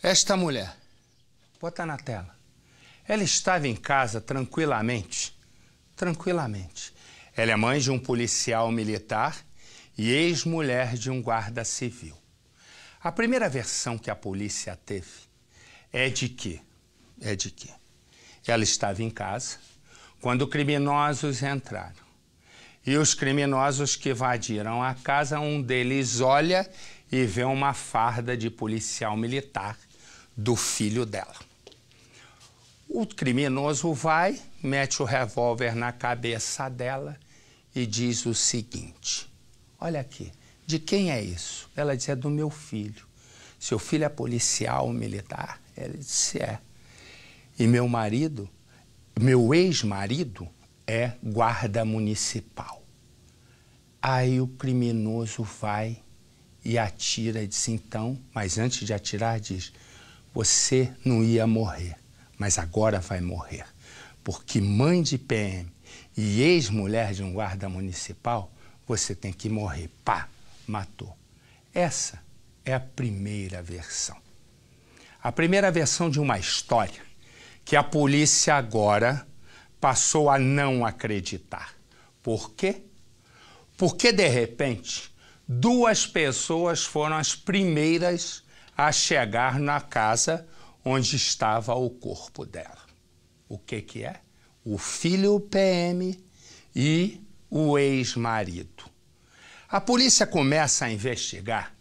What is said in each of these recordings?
Esta mulher, bota na tela. Ela estava em casa tranquilamente. Tranquilamente. Ela é mãe de um policial militar e ex-mulher de um guarda civil. A primeira versão que a polícia teve é de que é de que ela estava em casa quando criminosos entraram. E os criminosos que invadiram a casa, um deles olha e vê uma farda de policial militar do filho dela. O criminoso vai, mete o revólver na cabeça dela e diz o seguinte: Olha aqui, de quem é isso? Ela diz: É do meu filho. Seu filho é policial militar? Ele disse: É. E meu marido, meu ex-marido, é guarda municipal. Aí o criminoso vai e atira, diz então, mas antes de atirar, diz: você não ia morrer, mas agora vai morrer. Porque mãe de PM e ex-mulher de um guarda municipal, você tem que morrer. Pá, matou. Essa é a primeira versão. A primeira versão de uma história que a polícia agora passou a não acreditar. Por quê? Porque de repente duas pessoas foram as primeiras a chegar na casa onde estava o corpo dela. O que que é? O filho PM e o ex-marido. A polícia começa a investigar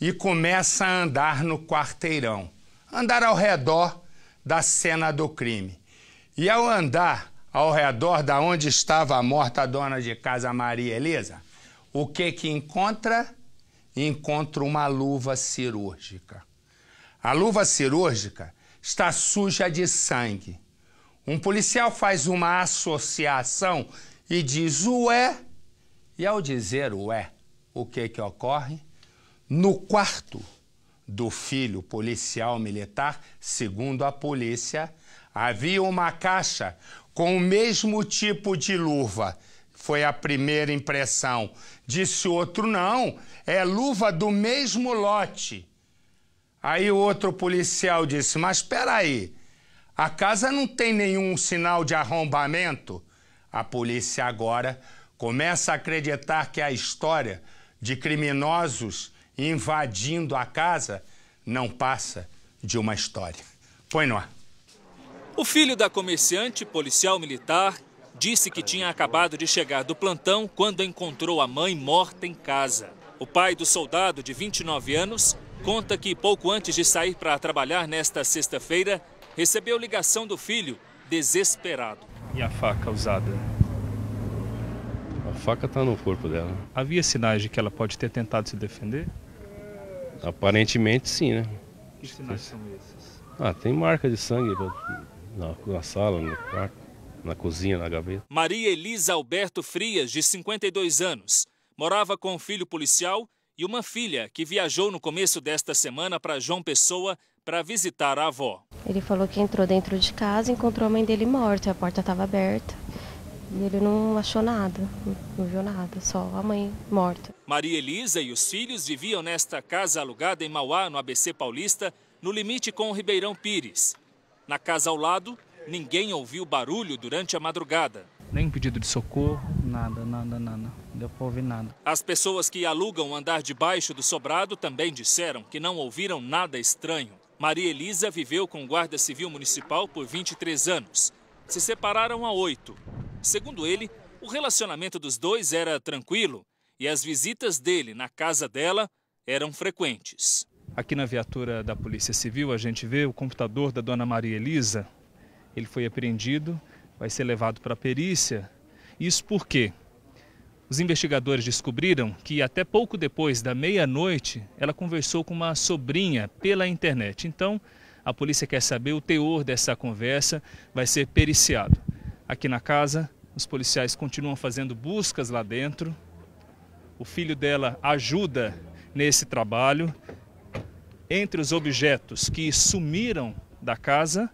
e começa a andar no quarteirão, andar ao redor da cena do crime. E ao andar ao redor da onde estava a morta dona de casa Maria Elisa, o que que encontra? encontra uma luva cirúrgica. A luva cirúrgica está suja de sangue. Um policial faz uma associação e diz ué. E ao dizer ué, o que que ocorre? No quarto do filho policial militar, segundo a polícia, havia uma caixa com o mesmo tipo de luva foi a primeira impressão. Disse outro: não, é luva do mesmo lote. Aí o outro policial disse: mas espera aí, a casa não tem nenhum sinal de arrombamento? A polícia agora começa a acreditar que a história de criminosos invadindo a casa não passa de uma história. Põe no ar. O filho da comerciante policial militar disse que tinha acabado de chegar do plantão quando encontrou a mãe morta em casa. O pai do soldado, de 29 anos, conta que pouco antes de sair para trabalhar nesta sexta-feira, recebeu ligação do filho, desesperado. E a faca usada? A faca está no corpo dela. Havia sinais de que ela pode ter tentado se defender? Aparentemente sim, né? Que sinais são esses? Ah, tem marca de sangue na, na sala, no quarto na cozinha, na gaveta. Maria Elisa Alberto Frias, de 52 anos, morava com um filho policial e uma filha que viajou no começo desta semana para João Pessoa para visitar a avó. Ele falou que entrou dentro de casa e encontrou a mãe dele morta, a porta estava aberta. E ele não achou nada, não viu nada, só a mãe morta. Maria Elisa e os filhos viviam nesta casa alugada em Mauá, no ABC Paulista, no limite com o Ribeirão Pires. Na casa ao lado, Ninguém ouviu barulho durante a madrugada. Nem pedido de socorro, nada, nada, nada. Deu para ouvir nada. As pessoas que alugam o andar debaixo do sobrado também disseram que não ouviram nada estranho. Maria Elisa viveu com o guarda civil municipal por 23 anos. Se separaram há oito. Segundo ele, o relacionamento dos dois era tranquilo e as visitas dele na casa dela eram frequentes. Aqui na viatura da Polícia Civil, a gente vê o computador da dona Maria Elisa, ele foi apreendido, vai ser levado para a perícia. Isso por quê? Os investigadores descobriram que até pouco depois da meia-noite ela conversou com uma sobrinha pela internet. Então, a polícia quer saber o teor dessa conversa, vai ser periciado. Aqui na casa, os policiais continuam fazendo buscas lá dentro. O filho dela ajuda nesse trabalho. Entre os objetos que sumiram da casa,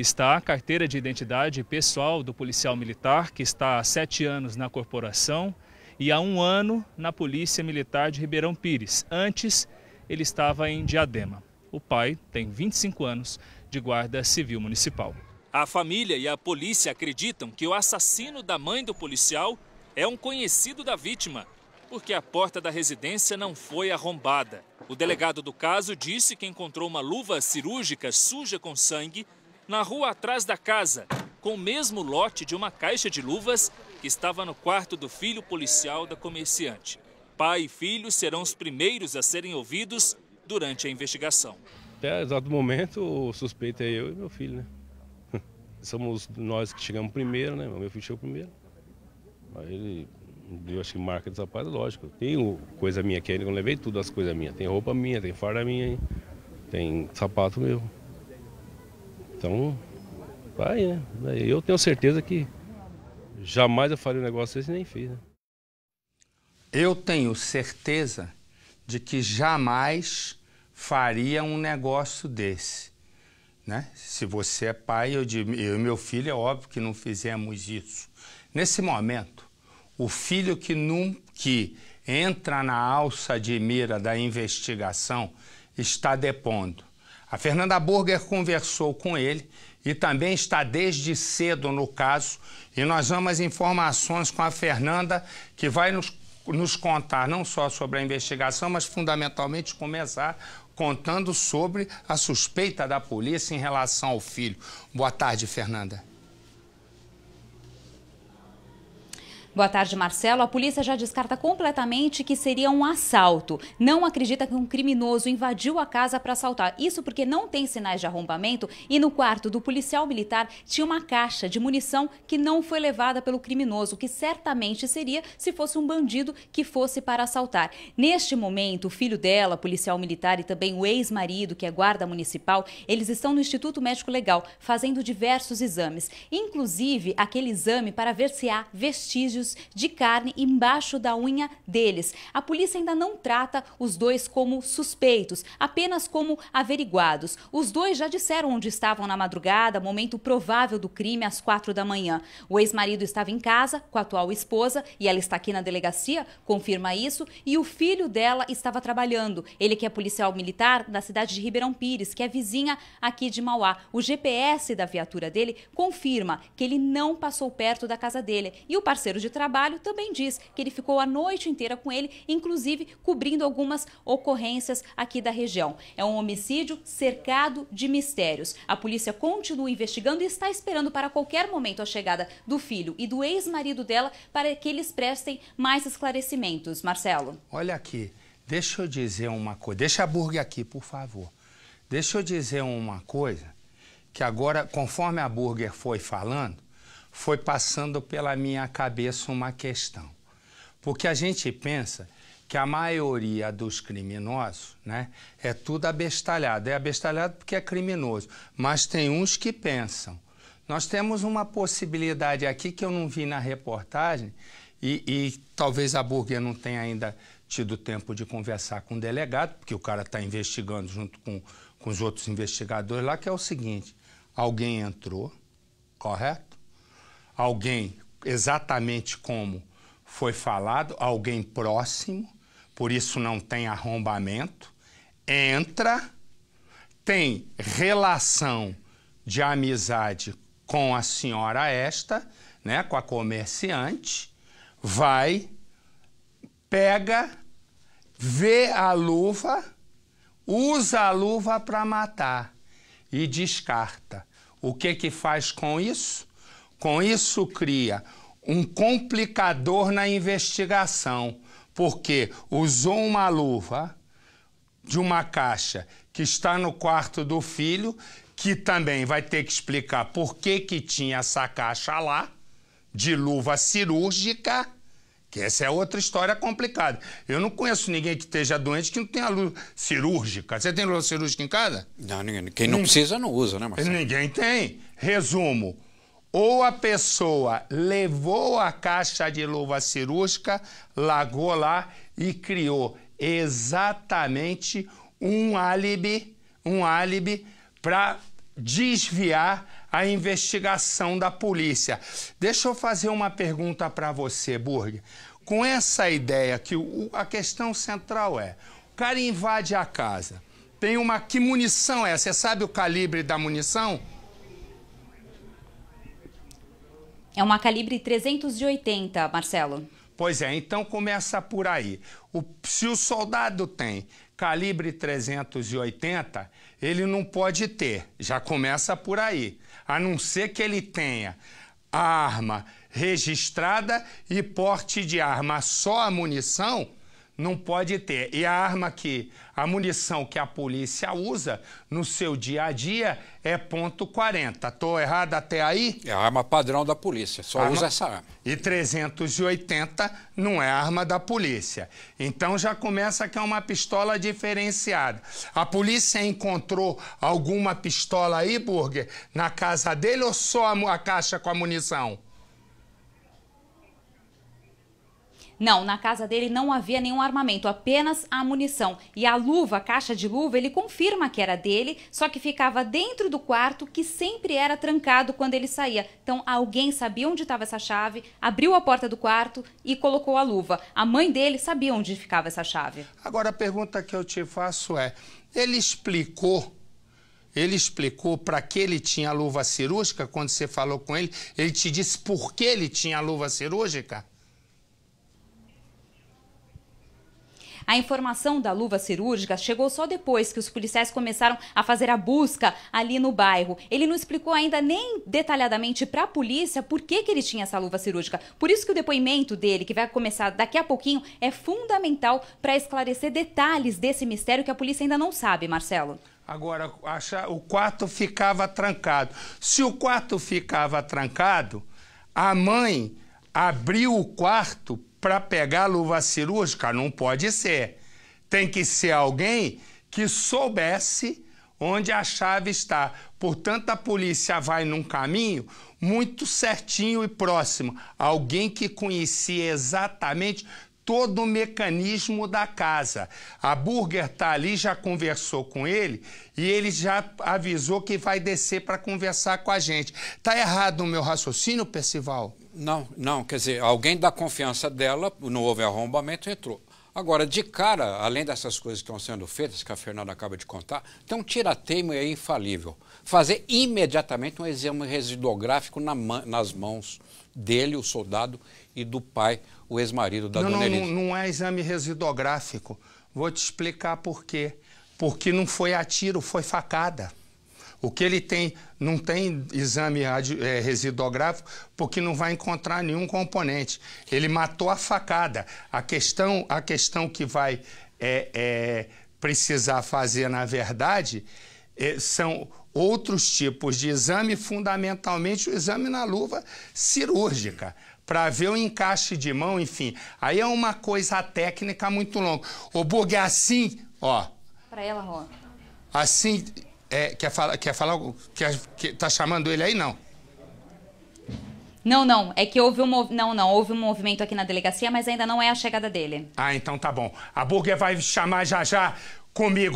está a carteira de identidade pessoal do policial militar, que está há sete anos na corporação e há um ano na Polícia Militar de Ribeirão Pires. Antes, ele estava em Diadema. O pai tem 25 anos de guarda civil municipal. A família e a polícia acreditam que o assassino da mãe do policial é um conhecido da vítima, porque a porta da residência não foi arrombada. O delegado do caso disse que encontrou uma luva cirúrgica suja com sangue na rua atrás da casa, com o mesmo lote de uma caixa de luvas que estava no quarto do filho policial da comerciante. Pai e filho serão os primeiros a serem ouvidos durante a investigação. Até exato momento, o suspeito é eu e meu filho, né? Somos nós que chegamos primeiro, né? Meu filho chegou primeiro. Aí ele eu acho que marca dos rapazes, lógico. Tem coisa minha aqui, eu levei tudo as coisas minhas. Tem roupa minha, tem farda minha, hein? tem sapato meu. Então, vai, né? Eu tenho certeza que jamais eu faria um negócio desse nem fiz. Né? Eu tenho certeza de que jamais faria um negócio desse. Né? Se você é pai, eu, eu e meu filho, é óbvio que não fizemos isso. Nesse momento, o filho que, num, que entra na alça de mira da investigação está depondo. A Fernanda Burger conversou com ele e também está desde cedo no caso. E nós vamos às informações com a Fernanda, que vai nos, nos contar não só sobre a investigação, mas fundamentalmente começar contando sobre a suspeita da polícia em relação ao filho. Boa tarde, Fernanda. Boa tarde, Marcelo. A polícia já descarta completamente que seria um assalto. Não acredita que um criminoso invadiu a casa para assaltar. Isso porque não tem sinais de arrombamento e no quarto do policial militar tinha uma caixa de munição que não foi levada pelo criminoso, que certamente seria se fosse um bandido que fosse para assaltar. Neste momento, o filho dela, policial militar, e também o ex-marido, que é guarda municipal, eles estão no Instituto Médico Legal fazendo diversos exames, inclusive aquele exame para ver se há vestígios de carne embaixo da unha deles. A polícia ainda não trata os dois como suspeitos, apenas como averiguados. Os dois já disseram onde estavam na madrugada, momento provável do crime, às quatro da manhã. O ex-marido estava em casa com a atual esposa e ela está aqui na delegacia, confirma isso, e o filho dela estava trabalhando. Ele que é policial militar da cidade de Ribeirão Pires, que é vizinha aqui de Mauá. O GPS da viatura dele confirma que ele não passou perto da casa dele e o parceiro de trabalho, também diz que ele ficou a noite inteira com ele, inclusive cobrindo algumas ocorrências aqui da região. É um homicídio cercado de mistérios. A polícia continua investigando e está esperando para qualquer momento a chegada do filho e do ex-marido dela para que eles prestem mais esclarecimentos. Marcelo. Olha aqui, deixa eu dizer uma coisa. Deixa a Burger aqui, por favor. Deixa eu dizer uma coisa que agora, conforme a Burger foi falando, foi passando pela minha cabeça uma questão. Porque a gente pensa que a maioria dos criminosos né, é tudo abestalhado. É abestalhado porque é criminoso, mas tem uns que pensam. Nós temos uma possibilidade aqui que eu não vi na reportagem e, e talvez a Burger não tenha ainda tido tempo de conversar com o delegado, porque o cara está investigando junto com, com os outros investigadores lá, que é o seguinte, alguém entrou, correto? alguém exatamente como foi falado, alguém próximo, por isso não tem arrombamento, entra, tem relação de amizade com a senhora esta, né, com a comerciante, vai, pega, vê a luva, usa a luva para matar e descarta. O que que faz com isso? Com isso, cria um complicador na investigação, porque usou uma luva de uma caixa que está no quarto do filho, que também vai ter que explicar por que, que tinha essa caixa lá, de luva cirúrgica, que essa é outra história complicada. Eu não conheço ninguém que esteja doente que não tenha luva cirúrgica. Você tem luva cirúrgica em casa? Não, ninguém. Quem não precisa não usa, né, Marcelo? Ninguém tem. Resumo ou a pessoa levou a caixa de luva cirúrgica, lagou lá e criou exatamente um álibi, um álibi para desviar a investigação da polícia. Deixa eu fazer uma pergunta para você, Burg. Com essa ideia que o, a questão central é, o cara invade a casa. Tem uma que munição é? Você sabe o calibre da munição? É uma calibre 380, Marcelo. Pois é, então começa por aí. O, se o soldado tem calibre 380, ele não pode ter, já começa por aí. A não ser que ele tenha arma registrada e porte de arma só a munição não pode ter. E a arma que, a munição que a polícia usa no seu dia a dia é ponto .40. Tô errado até aí? É a arma padrão da polícia, só arma... usa essa arma. E 380 não é arma da polícia. Então já começa que é uma pistola diferenciada. A polícia encontrou alguma pistola aí, Burger, na casa dele ou só a, a caixa com a munição? Não, na casa dele não havia nenhum armamento, apenas a munição. E a luva, a caixa de luva, ele confirma que era dele, só que ficava dentro do quarto que sempre era trancado quando ele saía. Então alguém sabia onde estava essa chave, abriu a porta do quarto e colocou a luva. A mãe dele sabia onde ficava essa chave. Agora a pergunta que eu te faço é: ele explicou ele explicou para que ele tinha luva cirúrgica quando você falou com ele? Ele te disse por que ele tinha luva cirúrgica? A informação da luva cirúrgica chegou só depois que os policiais começaram a fazer a busca ali no bairro. Ele não explicou ainda nem detalhadamente para a polícia por que, que ele tinha essa luva cirúrgica. Por isso que o depoimento dele, que vai começar daqui a pouquinho, é fundamental para esclarecer detalhes desse mistério que a polícia ainda não sabe, Marcelo. Agora, o quarto ficava trancado. Se o quarto ficava trancado, a mãe abriu o quarto para pegar a luva cirúrgica? Não pode ser. Tem que ser alguém que soubesse onde a chave está. Portanto, a polícia vai num caminho muito certinho e próximo. Alguém que conhecia exatamente todo o mecanismo da casa. A Burger tá ali, já conversou com ele e ele já avisou que vai descer para conversar com a gente. Tá errado o meu raciocínio, Percival? Não, não, quer dizer, alguém da confiança dela, não houve arrombamento, entrou. Agora, de cara, além dessas coisas que estão sendo feitas, que a Fernanda acaba de contar, tem um tirateimo é infalível. Fazer imediatamente um exame residográfico na, nas mãos dele, o soldado, e do pai, o ex-marido da não, dona Elisa. Não, não é exame residográfico. Vou te explicar por quê. Porque não foi a tiro, foi facada. O que ele tem, não tem exame é, residográfico, porque não vai encontrar nenhum componente. Ele matou a facada. A questão, a questão que vai é, é, precisar fazer, na verdade, é, são outros tipos de exame, fundamentalmente o exame na luva cirúrgica, para ver o encaixe de mão, enfim. Aí é uma coisa técnica muito longa. O bug é assim, ó. Para ela, Rô. Assim, é, quer falar, quer falar, quer, quer, tá chamando ele aí, não? Não, não, é que houve um, não, não, houve um movimento aqui na delegacia, mas ainda não é a chegada dele. Ah, então tá bom. A Burger vai chamar já já comigo.